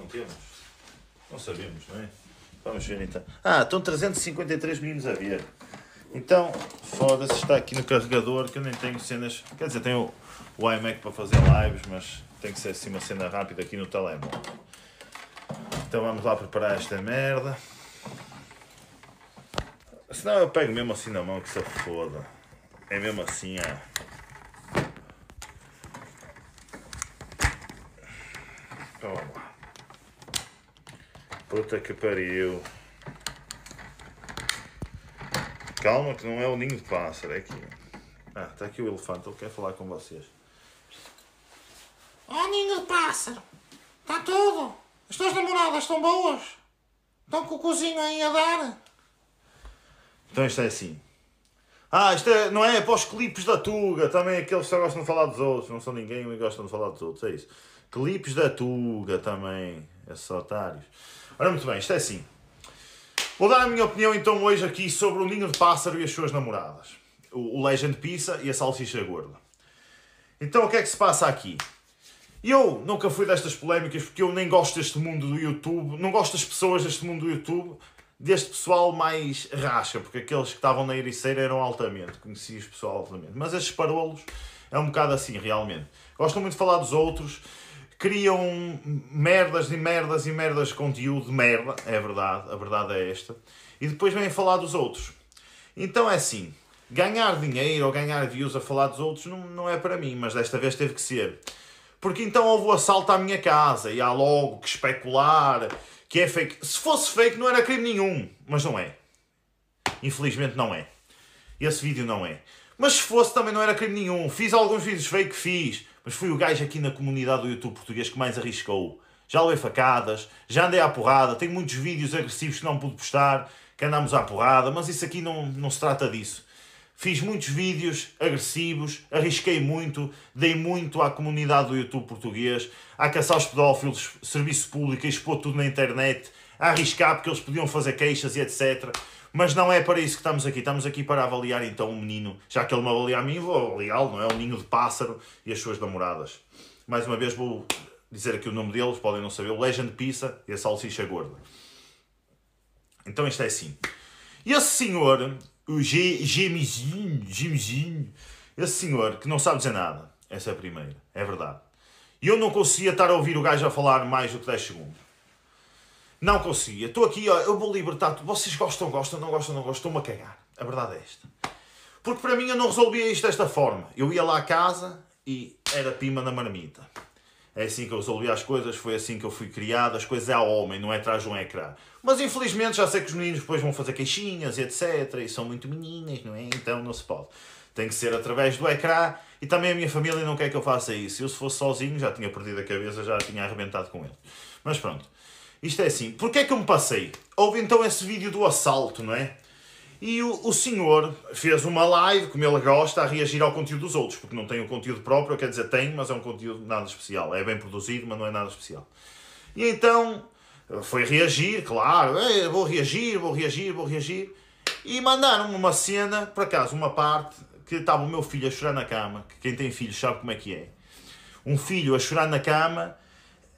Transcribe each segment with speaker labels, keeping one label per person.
Speaker 1: Não temos. Não sabemos, não é? Vamos ver então. Ah, estão 353 meninos a ver. Então, foda-se, está aqui no carregador que eu nem tenho cenas. Quer dizer, tenho o iMac para fazer lives, mas tem que ser assim uma cena rápida aqui no telemóvel. Então vamos lá preparar esta merda. Senão eu pego mesmo assim na mão que se foda. É mesmo assim, é Então vamos lá. Puta que pariu. Calma que não é o ninho de pássaro, é aqui. Ah, está aqui o elefante, ele quer falar com vocês. oh, ninho de pássaro, está tudo? As tuas namoradas estão boas? Estão com o cozinho aí a dar? Então isto é assim. Ah, isto é, não é? Para os clipes da Tuga, também aqueles que só gostam de falar dos outros, não são ninguém e gostam de falar dos outros, é isso. Clipes da Tuga também, esses otários. Ora, muito bem, isto é assim. Vou dar a minha opinião então hoje aqui sobre o ninho de pássaro e as suas namoradas. O, o Legend Pizza e a salsicha gorda. Então o que é que se passa aqui? Eu nunca fui destas polémicas porque eu nem gosto deste mundo do YouTube, não gosto das pessoas deste mundo do YouTube, deste pessoal mais racha, porque aqueles que estavam na ericeira eram altamente, conheci os pessoal altamente. Mas estes parolos é um bocado assim, realmente. Gostam muito de falar dos outros, criam merdas e merdas e merdas de conteúdo de merda, é verdade, a verdade é esta, e depois vêm falar dos outros. Então é assim, ganhar dinheiro ou ganhar views a falar dos outros não, não é para mim, mas desta vez teve que ser. Porque então houve o assalto à minha casa e há logo que especular que é fake. Se fosse fake não era crime nenhum, mas não é. Infelizmente não é. Esse vídeo não é. Mas se fosse também não era crime nenhum. Fiz alguns vídeos fake, fiz. Mas fui o gajo aqui na comunidade do YouTube português que mais arriscou. Já levei facadas, já andei à porrada, tenho muitos vídeos agressivos que não pude postar, que andámos à porrada, mas isso aqui não, não se trata disso. Fiz muitos vídeos agressivos, arrisquei muito, dei muito à comunidade do YouTube português, a caçar os pedófilos, serviço público, a expor tudo na internet, a arriscar porque eles podiam fazer queixas e etc. Mas não é para isso que estamos aqui. Estamos aqui para avaliar então o um menino. Já que ele me avalia a mim, vou avaliá-lo, não é? O um ninho de pássaro e as suas namoradas. Mais uma vez vou dizer aqui o nome deles, podem não saber. O Legend Pizza e a Salsicha Gorda. Então isto é assim. E esse senhor, o Gemizinho, Gemizinho, esse senhor que não sabe dizer nada. Essa é a primeira, é verdade. E eu não conseguia estar a ouvir o gajo a falar mais do que 10 segundos. Não conseguia. Estou aqui, ó, eu vou libertar-te. Vocês gostam, gostam, não gostam, não gostam. Estou-me a cagar. A verdade é esta. Porque para mim eu não resolvia isto desta forma. Eu ia lá à casa e era pima na marmita. É assim que eu resolvi as coisas, foi assim que eu fui criado, as coisas é ao homem, não é atrás de um ecrã. Mas infelizmente já sei que os meninos depois vão fazer queixinhas e etc. E são muito meninas, não é? Então não se pode. Tem que ser através do ecrã e também a minha família não quer que eu faça isso. Eu se fosse sozinho já tinha perdido a cabeça, já tinha arrebentado com ele. Mas pronto. Isto é assim, porquê é que eu me passei? Houve então esse vídeo do assalto, não é? E o, o, senhor fez uma live, como ele gosta, a reagir ao conteúdo dos outros, porque não tem o conteúdo próprio, quer dizer, tem, mas é um conteúdo nada especial. É bem produzido, mas não é nada especial. E então foi reagir, claro, vou reagir, vou reagir, vou reagir. E mandaram uma cena, por acaso, uma parte, que estava o meu filho a chorar na cama, que quem tem filho sabe como é que é. Um filho a chorar na cama,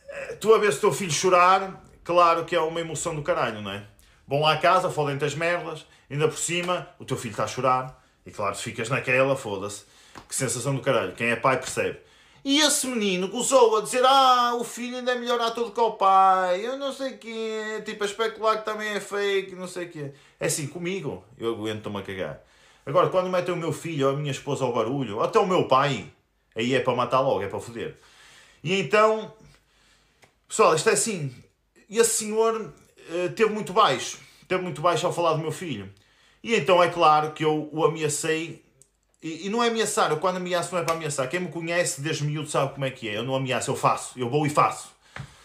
Speaker 1: eh, tu a ver se o teu filho chorar, claro que é uma emoção do caralho, não é? Vão lá a casa, fodem-te as merdas, ainda por cima, o teu filho está a chorar, e claro, ficas naquela, foda-se. Que sensação do caralho, quem é pai percebe. E esse menino gozou a dizer: Ah, o filho ainda é melhor ator do que o pai, eu não sei quê, tipo a especular que também é fake, não sei quê. É assim, comigo, eu aguento-me a cagar. Agora, quando metem o meu filho ou a minha esposa ao barulho, ou até o meu pai, aí é para matar logo, é para foder. E então, pessoal, isto é assim, e esse senhor eh, teve muito baixo, teve muito baixo ao falar do meu filho. E então é claro que eu o ameacei, e, e não é ameaçar, eu quando ameaço não é para ameaçar, quem me conhece desde miúdo sabe como é que é, eu não ameaço, eu faço, eu vou e faço.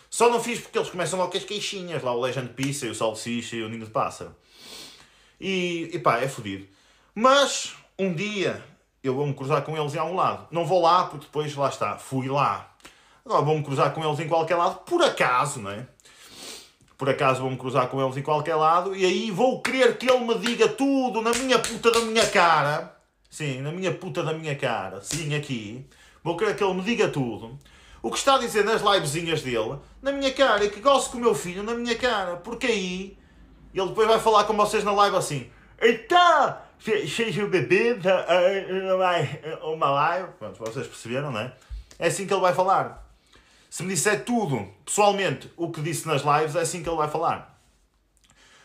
Speaker 1: Só não fiz porque eles começam logo com as queixinhas, lá o Legend Pizza e o Salsicha e o Ninho de Pássaro. E, e pá, é fodido. Mas, um dia, eu vou-me cruzar com eles em algum lado. Não vou lá porque depois, lá está, fui lá. Agora vou-me cruzar com eles em qualquer lado, por acaso, não é? por acaso vou-me cruzar com eles em qualquer lado, e aí vou querer que ele me diga tudo na minha puta da minha cara. Sim, na minha puta da minha cara. Sim, aqui. Vou querer que ele me diga tudo. O que está a dizer nas livezinhas dele, na minha cara, e que gosto com o meu filho na minha cara. Porque aí ele depois vai falar com vocês na live assim. Eita! Então, seja o bebê eh, uma live. Pronto, vocês perceberam, não é? É assim que ele vai falar. Se me disser tudo, pessoalmente, o que disse nas lives, é assim que ele vai falar.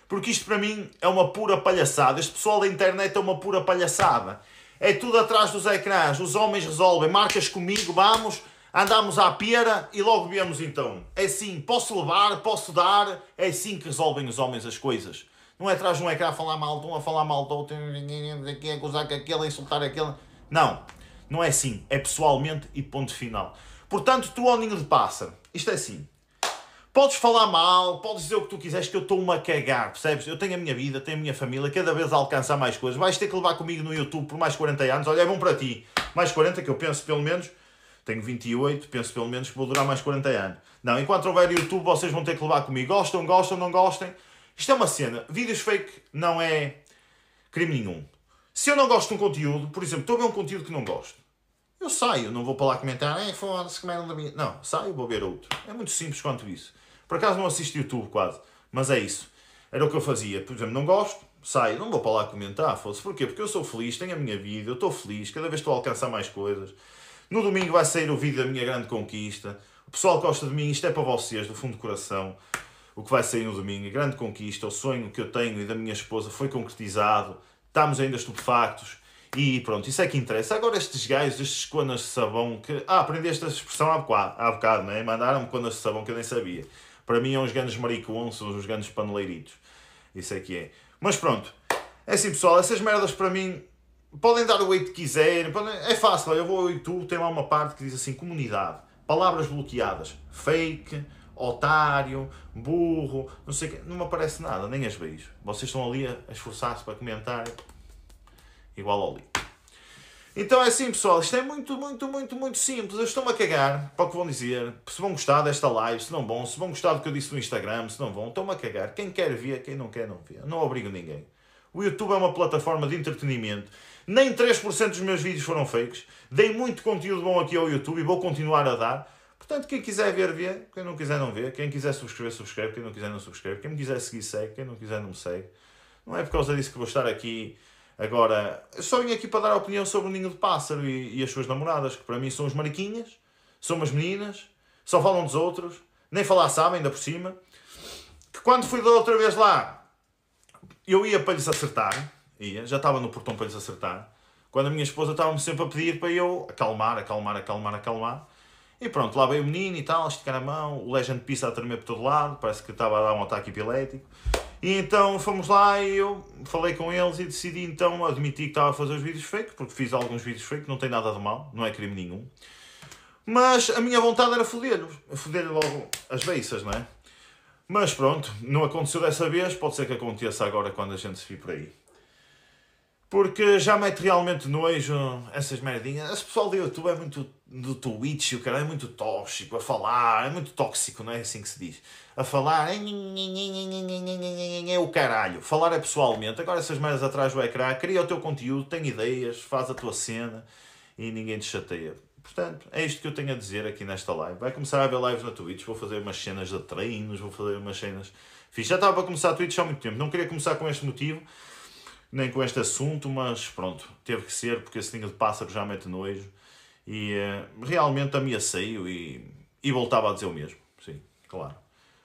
Speaker 1: Porque isto para mim é uma pura palhaçada. Este pessoal da internet é uma pura palhaçada. É tudo atrás dos ecrãs. Os homens resolvem. Marcas comigo, vamos. Andamos à pera e logo viemos então. É assim, posso levar, posso dar. É assim que resolvem os homens as coisas. Não é atrás de um ecrã a falar mal de um, a falar mal do outro, a acusar que aquele, a insultar aquele. Não. Não é assim. É pessoalmente e ponto final. Portanto, tu ao ninho de pássaro, isto é assim. Podes falar mal, podes dizer o que tu quiseres, que eu estou-me a cagar, percebes? Eu tenho a minha vida, tenho a minha família, cada vez a alcançar mais coisas. Vais ter que levar comigo no YouTube por mais 40 anos. Olha, é bom para ti. Mais 40, que eu penso pelo menos. Tenho 28, penso pelo menos que vou durar mais 40 anos. Não, enquanto houver YouTube, vocês vão ter que levar comigo. Gostam, gostam, não gostem. Isto é uma cena. Vídeos fake não é crime nenhum. Se eu não gosto de um conteúdo, por exemplo, estou a ver um conteúdo que não gosto. Eu saio, não vou para lá comentar, é foda-se, que merda da minha. Não, saio, vou ver outro. É muito simples quanto isso. Por acaso não assisto YouTube quase, mas é isso. Era o que eu fazia. Por exemplo, não gosto, saio, não vou para lá comentar, foda-se. Porquê? Porque eu sou feliz, tenho a minha vida, eu estou feliz, cada vez estou a alcançar mais coisas. No domingo vai sair o vídeo da minha grande conquista. O pessoal que gosta de mim, isto é para vocês, do fundo do coração. O que vai sair no domingo, a grande conquista, o sonho que eu tenho e da minha esposa foi concretizado. Estamos ainda estupefactos e pronto, isso é que interessa. Agora estes gajos, estes conas de sabão que... Ah, aprendi esta expressão há bocado, há bocado não é? Mandaram-me conas de sabão que eu nem sabia. Para mim é uns grandes são uns grandes paneleiritos. Isso é que é. Mas pronto, é assim pessoal, essas merdas para mim podem dar o que quiserem. Podem... É fácil, eu vou ao YouTube, tem lá uma parte que diz assim, comunidade, palavras bloqueadas, fake, otário, burro, não sei o quê. Não me aparece nada, nem as vejo. Vocês estão ali a esforçar-se para comentar igual ao litro. Então é assim, pessoal. Isto é muito, muito, muito, muito simples. Eu estou-me a cagar para o que vão dizer. Se vão gostar desta live, se não vão. Se vão gostar do que eu disse no Instagram, se não vão. Estou-me a cagar. Quem quer ver, quem não quer, não vê. Não obrigo ninguém. O YouTube é uma plataforma de entretenimento. Nem 3% dos meus vídeos foram fakes. Dei muito conteúdo bom aqui ao YouTube e vou continuar a dar. Portanto, quem quiser ver, vê. Quem não quiser, não vê. Quem quiser subscrever, subscreve. Quem não quiser, não subscreve. Quem me quiser seguir, segue. Quem não quiser, não me segue. Não é por causa disso que vou estar aqui Agora, só vim aqui para dar a opinião sobre o Ninho de Pássaro e, e as suas namoradas, que para mim são os mariquinhas, são umas meninas, só falam dos outros, nem falar sabem, ainda por cima. Que quando fui da outra vez lá, eu ia para lhes acertar, ia, já estava no portão para lhes acertar, quando a minha esposa estava-me sempre a pedir para eu acalmar, acalmar, acalmar, acalmar. E pronto, lá veio o menino e tal, a esticar a mão, o Legend Pisa a tremer por todo lado, parece que estava a dar um ataque epilético. E então fomos lá e eu falei com eles e decidi então admitir que estava a fazer os vídeos fake, porque fiz alguns vídeos fake, não tem nada de mal, não é crime nenhum. Mas a minha vontade era foder-lhes, foder logo as beiças, não é? Mas pronto, não aconteceu dessa vez, pode ser que aconteça agora quando a gente se vir por aí. Porque já mete realmente nojo essas merdinhas. Esse pessoal do YouTube é muito. do Twitch, o cara é muito tóxico a falar, é muito tóxico, não é assim que se diz? A falar é o caralho. Falar é pessoalmente. Agora essas merdas atrás do ecrã, cria o teu conteúdo, tem ideias, faz a tua cena e ninguém te chateia. Portanto, é isto que eu tenho a dizer aqui nesta live. Vai começar a haver lives na Twitch, vou fazer umas cenas de treinos, vou fazer umas cenas... Fiz, já estava a começar a Twitch há muito tempo. Não queria começar com este motivo, nem com este assunto, mas pronto, teve que ser, porque esse ninho de pássaro já mete nojo. E uh, realmente ameacei-o e, e voltava a dizer o mesmo. Sim, claro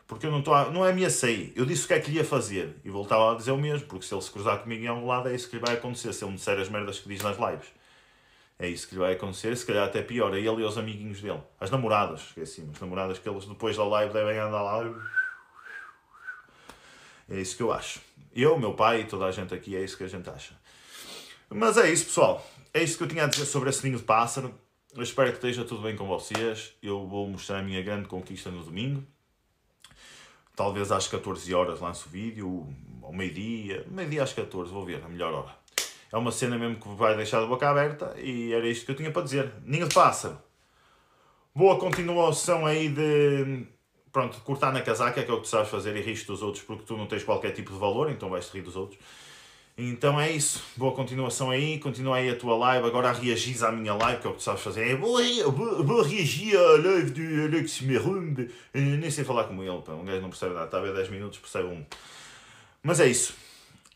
Speaker 1: porque eu não, estou a, não é ameacei, eu disse o que é que lhe ia fazer e voltava a dizer o mesmo, porque se ele se cruzar comigo em algum lado é isso que lhe vai acontecer, se ele me disser as merdas que diz nas lives. É isso que lhe vai acontecer, se calhar até pior, a é ele e aos amiguinhos dele, as namoradas, esqueci-me, é as namoradas que eles depois da live devem andar lá. É isso que eu acho. Eu, meu pai e toda a gente aqui, é isso que a gente acha. Mas é isso, pessoal. É isso que eu tinha a dizer sobre esse ninho de pássaro. Eu espero que esteja tudo bem com vocês. Eu vou mostrar a minha grande conquista no domingo talvez às 14 horas lanço o vídeo, ao meio-dia, meio-dia às 14, vou ver, a melhor hora. É uma cena mesmo que vai deixar de boca aberta e era isto que eu tinha para dizer. Ninho de pássaro. Boa continuação aí de pronto, cortar na casaca, que é o que tu sabes fazer e rir dos outros porque tu não tens qualquer tipo de valor, então vais-te rir dos outros. Então é isso. Boa continuação aí. Continua aí a tua live. Agora reagis à minha live, que é o que tu sabes fazer. É, vou, vou, vou reagir à live do Alex Merumbe. Nem sei falar como ele. Um gajo não percebe nada. Está a ver 10 minutos, percebe um. Mas é isso.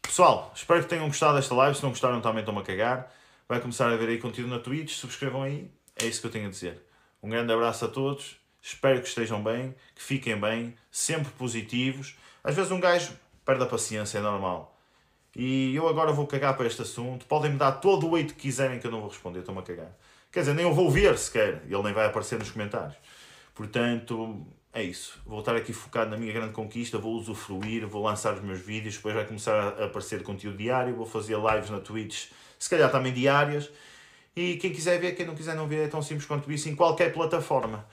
Speaker 1: Pessoal, espero que tenham gostado desta live. Se não gostaram, também estão-me a cagar. Vai começar a ver aí conteúdo na Twitch. Subscrevam aí. É isso que eu tenho a dizer. Um grande abraço a todos. Espero que estejam bem, que fiquem bem, sempre positivos. Às vezes um gajo perde a paciência, é normal e eu agora vou cagar para este assunto. Podem-me dar todo o oito que quiserem que eu não vou responder, estou-me a cagar. Quer dizer, nem o vou ver sequer, ele nem vai aparecer nos comentários. Portanto, é isso. Vou estar aqui focado na minha grande conquista, vou usufruir, vou lançar os meus vídeos, depois vai começar a aparecer conteúdo diário, vou fazer lives na Twitch, se calhar também diárias. E quem quiser ver, quem não quiser não ver, é tão simples quanto isso, em qualquer plataforma.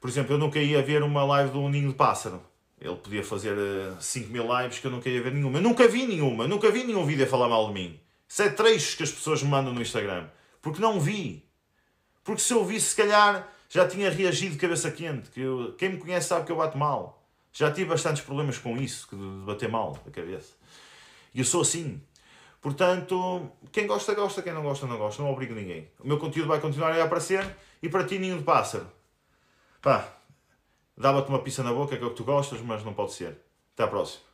Speaker 1: Por exemplo, eu nunca ia ver uma live do Ninho de Pássaro ele podia fazer 5 eh, mil lives que eu nunca ia ver nenhuma. Eu nunca vi nenhuma, nunca vi nenhum vídeo a falar mal de mim. Isso é trechos que as pessoas me mandam no Instagram. Porque não vi. Porque se eu vi, se calhar já tinha reagido cabeça quente. Que eu, quem me conhece sabe que eu bato mal. Já tive bastantes problemas com isso, de bater mal a cabeça. E eu sou assim. Portanto, quem gosta, gosta, quem não gosta, não gosta. Não obrigo ninguém. O meu conteúdo vai continuar a aparecer e para ti, ninho de pássaro. Pá, dava-te uma pizza na boca, que é o que tu gostas, mas não pode ser. Até à próxima.